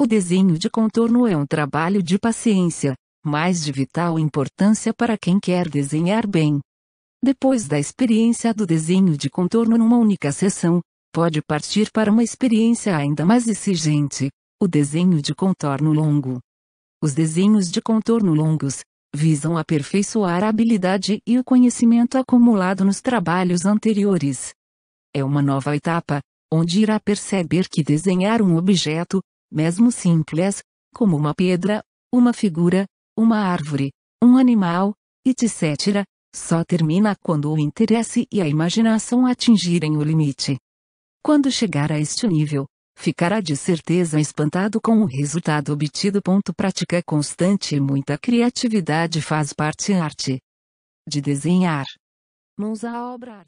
O desenho de contorno é um trabalho de paciência, mas de vital importância para quem quer desenhar bem. Depois da experiência do desenho de contorno numa única sessão, pode partir para uma experiência ainda mais exigente, o desenho de contorno longo. Os desenhos de contorno longos visam aperfeiçoar a habilidade e o conhecimento acumulado nos trabalhos anteriores. É uma nova etapa, onde irá perceber que desenhar um objeto, mesmo simples, como uma pedra, uma figura, uma árvore, um animal, etc., só termina quando o interesse e a imaginação atingirem o limite. Quando chegar a este nível, ficará de certeza espantado com o resultado obtido. Ponto prática constante e muita criatividade faz parte arte de desenhar. Mãos à obra.